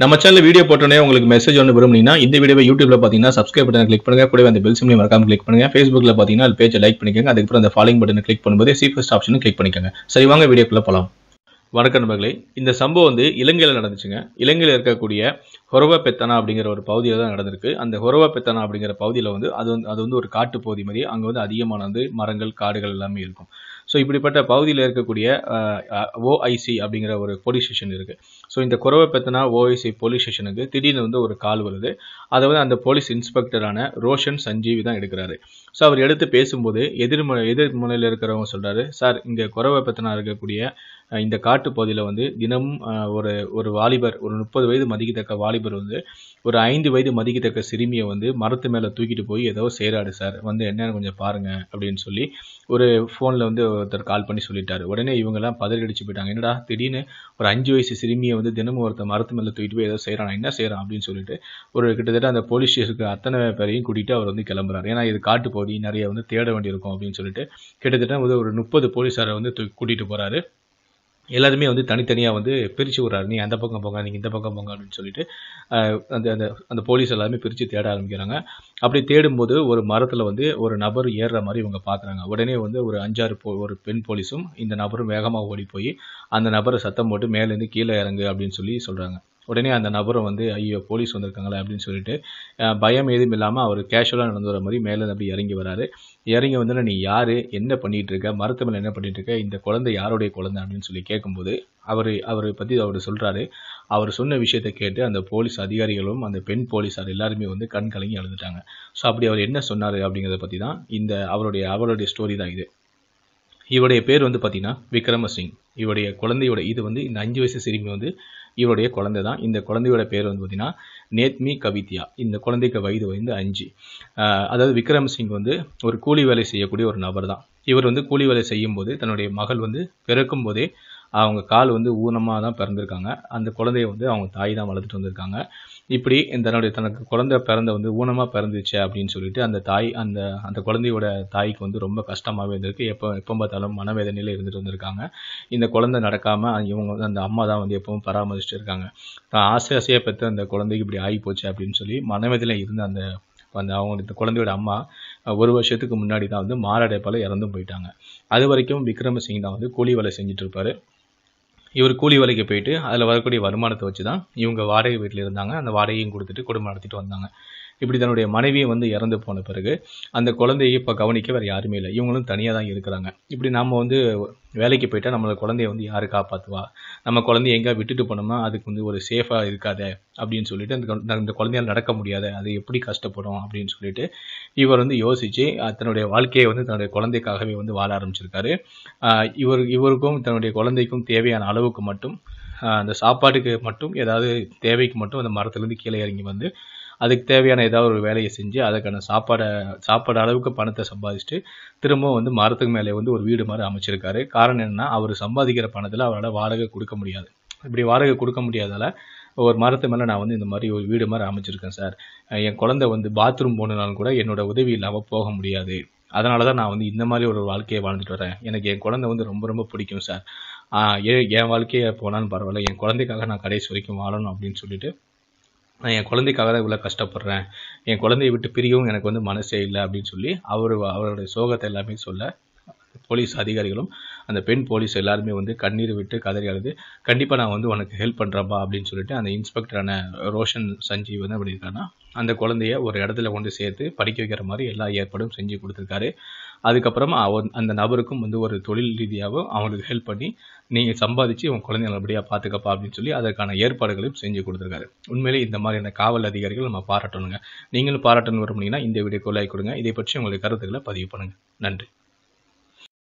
நம்ம channel video போட்டோன்னே உங்களுக்கு மெசேஜ் ஒன்று விரும்புனீங்கன்னா இந்த வீடியோ யூடியூப்ல பார்த்தீங்கன்னா சப்ஸ்கிரைப் பண்ணி கிளிக் பண்ணுங்க கூட அந்த பெல் சிம்லி மறக்காம கிளிக் பண்ணுங்க ஃபேஸ்புக்கில் பார்த்தீங்கன்னா பேஜ் லைக் பண்ணிக்கோங்க அதுக்கப்புறம் அந்த ஃபாலோயிங் பட்டன் கிளிக் பண்ணும்போது ஃபஸ்ட் ஆப்ஷனும் கிளிக் பண்ணிக்கோங்க சரி வாங்க வீடியோக்குள்ளே போகலாம் வணக்க நண்பர்களே இந்த சம்பவம் வந்து இலங்கையில் நடந்துச்சுங்க இலங்கையில் இருக்கக்கூடிய ஹொரவ பெத்தனா அப்படிங்கிற ஒரு பகுதியில் தான் நடந்திருக்கு அந்த ஹொரவ பெத்தனா அப்படிங்கிற பகுதியில் வந்து அது வந்து அது வந்து ஒரு காட்டு பகுதி மாதிரி அங்கே வந்து அதிகமான வந்து மரங்கள் காடுகள் எல்லாமே இருக்கும் ஸோ இப்படிப்பட்ட பகுதியில் இருக்கக்கூடிய ஓஐசி அப்படிங்கிற ஒரு போலீஸ் ஸ்டேஷன் இருக்குது ஸோ இந்த குறவை பற்றினா ஓஐசி போலீஸ் ஸ்டேஷனுக்கு திடீர்னு வந்து ஒரு கால் வருது அதை வந்து அந்த போலீஸ் இன்ஸ்பெக்டரான ரோஷன் சஞ்சீவி தான் எடுக்கிறாரு ஸோ அவர் எடுத்து பேசும்போது எதிர்மு எதிர்முனையில் இருக்கிறவங்க சொல்கிறாரு சார் இங்கே குறவை பற்றினா இருக்கக்கூடிய இந்த காட்டு பகுதியில் வந்து தினம் ஒரு ஒரு வாலிபர் ஒரு முப்பது வயது மதிக்கத்தக்க வாலிபர் வந்து ஒரு ஐந்து வயது மதிக்கத்தக்க சிறுமியை வந்து மரத்து மேலே தூக்கிட்டு போய் ஏதோ சேராடு சார் வந்து என்னென்னு கொஞ்சம் பாருங்கள் அப்படின்னு சொல்லி ஒரு ஃபோனில் வந்து ஒருத்தர் கால் பண்ணி சொல்லிட்டாரு உடனே இவங்கெல்லாம் பதறி அடிச்சு போயிட்டாங்க என்னடா திடீர்னு ஒரு அஞ்சு வயசு சிறுமியை வந்து தினமும் ஒருத்த மரத்து மேலே தூக்கிட்டு போய் ஏதோ செய்கிறான் என்ன செய்கிறான் அப்படின்னு சொல்லிட்டு ஒரு கிட்டத்தட்ட அந்த போலீஸ் ஸ்டேஷனுக்கு அத்தனை பேரையும் கூட்டிகிட்டு அவர் வந்து கிளம்புறாரு ஏன்னா இது காட்டு போதி நிறைய வந்து தேட வேண்டியிருக்கும் அப்படின்னு சொல்லிட்டு கிட்டத்தட்ட வந்து ஒரு முப்பது போலீஸாரை வந்து கூட்டிகிட்டு போகிறாரு எல்லாருமே வந்து தனித்தனியாக வந்து பிரித்து விட்றாரு நீ அந்த பக்கம் போங்க நீங்கள் இந்த பக்கம் போங்க அப்படின்னு சொல்லிட்டு அந்த அந்த அந்த போலீஸ் எல்லாருமே பிரித்து தேட ஆரம்பிக்கிறாங்க அப்படி தேடும்போது ஒரு மரத்தில் வந்து ஒரு நபர் ஏறுற மாதிரி இவங்க பார்க்குறாங்க உடனே வந்து ஒரு அஞ்சாறு போ ஒரு பெண் போலீஸும் இந்த நபரும் வேகமாக ஓடி போய் அந்த நபரை சத்தம் போட்டு மேலேருந்து கீழே இறங்கு அப்படின்னு சொல்லி சொல்கிறாங்க உடனே அந்த நபரை வந்து ஐயோ போலீஸ் வந்திருக்காங்களே அப்படின்னு சொல்லிட்டு பயம் எதுவும் இல்லாமல் அவர் கேஷுவலாக நடந்து வர மாதிரி மேலே அப்படி இறங்கி வராரு இறங்கி வந்து நீ யார் என்ன பண்ணிகிட்டு இருக்க மரத்து மேலே என்ன பண்ணிகிட்டு இருக்க இந்த குழந்தை யாருடைய குழந்தை அப்படின்னு சொல்லி கேட்கும்போது அவர் அவரை பற்றி அவர் சொல்கிறாரு அவர் சொன்ன விஷயத்தை கேட்டு அந்த போலீஸ் அதிகாரிகளும் அந்த பெண் போலீஸார் எல்லாருமே வந்து கண் கலங்கி எழுந்துட்டாங்க ஸோ அப்படி அவர் என்ன சொன்னார் அப்படிங்கிறத பற்றி தான் இந்த அவருடைய அவருடைய ஸ்டோரி தான் இது இவருடைய பேர் வந்து பார்த்தீங்கன்னா விக்ரமசிங் இவருடைய குழந்தையோட இது வந்து இந்த அஞ்சு வயசு சிறுமி வந்து இவருடைய குழந்தை தான் இந்த குழந்தையோட பேர் வந்து பார்த்தீங்கன்னா நேத்மி கவித்யா இந்த குழந்தைக்கு வயது வந்து அஞ்சு அதாவது விக்ரம் சிங் வந்து ஒரு கூலி வேலை செய்யக்கூடிய ஒரு நபர் தான் இவர் வந்து கூலி வேலை செய்யும் போது தன்னுடைய மகள் வந்து பிறக்கும் போதே அவங்க கால் வந்து ஊனமாக தான் பிறந்திருக்காங்க அந்த குழந்தைய வந்து அவங்க தாய் தான் வளர்த்துட்டு வந்திருக்காங்க இப்படி தன்னுடைய தனக்கு குழந்தை பிறந்த வந்து ஊனமாக பிறந்துச்சு அப்படின்னு சொல்லிட்டு அந்த தாய் அந்த அந்த குழந்தையோட தாய்க்கு வந்து ரொம்ப கஷ்டமாகவே இருந்திருக்கு எப்போ எப்போ பார்த்தாலும் மனவேதனையில் இருந்துட்டு வந்திருக்காங்க இந்த குழந்தை நடக்காமல் இவங்க அந்த அம்மா தான் வந்து எப்பவும் பராமரிச்சுட்டு இருக்காங்க தான் ஆசை ஆசையாக பெற்று அந்த குழந்தைக்கு இப்படி ஆகி போச்சு அப்படின்னு சொல்லி மனவேதனையில் இருந்து அந்த அந்த அவங்க குழந்தையோட அம்மா ஒரு வருஷத்துக்கு முன்னாடி தான் வந்து மாரடைப்பால் இறந்து போயிட்டாங்க அது வரைக்கும் விக்ரமசிங் தான் வந்து கூலி வேலை செஞ்சுட்டு இருப்பாரு இவர் கூலி வேலைக்கு போயிட்டு அதில் வரக்கூடிய வருமானத்தை வச்சு தான் இவங்க வாடகை வீட்டில் இருந்தாங்க அந்த வாடகையும் கொடுத்துட்டு குடும்பம் நடத்திட்டு வந்தாங்க இப்படி தன்னுடைய மனைவியை வந்து இறந்து போன பிறகு அந்த குழந்தையை இப்போ கவனிக்க வேறு யாருமே இல்லை இவங்களும் தனியாக தான் இருக்கிறாங்க இப்படி நம்ம வந்து வேலைக்கு போயிட்டால் நம்மளோட குழந்தைய வந்து யார் காப்பாற்றுவா நம்ம குழந்தைய எங்கே விட்டுட்டு போனோம்னா அதுக்கு வந்து ஒரு சேஃபாக இருக்காது அப்படின்னு சொல்லிட்டு அந்த அந்த குழந்தையால் நடக்க முடியாது அது எப்படி கஷ்டப்படும் அப்படின்னு சொல்லிட்டு இவர் வந்து யோசித்து தன்னுடைய வாழ்க்கையை வந்து தன்னுடைய குழந்தைக்காகவே வந்து வாழ ஆரம்பிச்சிருக்காரு இவர் இவருக்கும் தன்னுடைய குழந்தைக்கும் தேவையான அளவுக்கு மட்டும் அந்த சாப்பாட்டுக்கு மட்டும் ஏதாவது தேவைக்கு மட்டும் அந்த மரத்துலேருந்து கீழே இறங்கி வந்து அதுக்கு தேவையான ஏதாவது ஒரு வேலையை செஞ்சு அதுக்கான சாப்பாடை சாப்பாடு அளவுக்கு பணத்தை சம்பாதிச்சுட்டு திரும்பவும் வந்து மரத்துக்கு மேலே வந்து ஒரு வீடு மாதிரி அமைச்சிருக்காரு காரணம் என்னன்னா அவர் சம்பாதிக்கிற பணத்தில் அவரால் வாடகை கொடுக்க முடியாது இப்படி வாடகை கொடுக்க முடியாதால ஒரு மரத்து மேலே நான் வந்து இந்த மாதிரி ஒரு வீடு மாதிரி அமைச்சிருக்கேன் சார் என் குழந்தை வந்து பாத்ரூம் போகணுனாலும் கூட என்னோட உதவி இல்லாமல் போக முடியாது அதனால தான் நான் வந்து இந்த மாதிரி ஒரு வாழ்க்கையை வாழ்ந்துட்டு வரேன் எனக்கு என் குழந்தை வந்து ரொம்ப ரொம்ப பிடிக்கும் சார் என் வாழ்க்கையை போனாலும் பரவாயில்ல என் குழந்தைக்காக நான் கடைசி வரைக்கும் வாழணும் அப்படின்னு சொல்லிட்டு நான் என் குழந்தைக்காக தான் இவ்வளோ கஷ்டப்படுறேன் என் குழந்தையை விட்டு பிரியவும் எனக்கு வந்து மனசே இல்லை அப்படின்னு சொல்லி அவர் அவருடைய சோகத்தை எல்லாமே சொல்ல போலீஸ் அதிகாரிகளும் அந்த பெண் போலீஸ் எல்லாருமே வந்து கண்ணீர் விட்டு கதறி அழுது கண்டிப்பாக நான் வந்து உனக்கு ஹெல்ப் பண்ணுறப்பா அப்படின்னு சொல்லிட்டு அந்த இன்ஸ்பெக்டரான ரோஷன் சஞ்சீவ் வந்து அப்படி இருக்காங்கன்னா அந்த குழந்தைய ஒரு இடத்துல கொண்டு சேர்த்து படிக்க வைக்கிற மாதிரி எல்லா ஏற்பாடும் செஞ்சு கொடுத்துருக்காரு அதுக்கப்புறம் அந்த நபருக்கும் வந்து ஒரு தொழில் ரீதியாகவும் அவங்களுக்கு ஹெல்ப் பண்ணி நீங்கள் சம்பாதிச்சு உன் குழந்தைய நல்லபடியாக பார்த்துக்கப்பா அப்படின்னு சொல்லி அதற்கான ஏற்பாடுகளையும் செஞ்சு கொடுத்துருக்காரு உண்மையிலே இந்த மாதிரியான காவல் அதிகாரிகள் நம்ம பாராட்டணுங்க நீங்களும் பாராட்டணும் விரும்புனீங்கன்னா இந்த வீடியோ லைக் கொடுங்க இதை பற்றி உங்களுடைய கருத்துக்களை பதிவு பண்ணுங்கள் நன்றி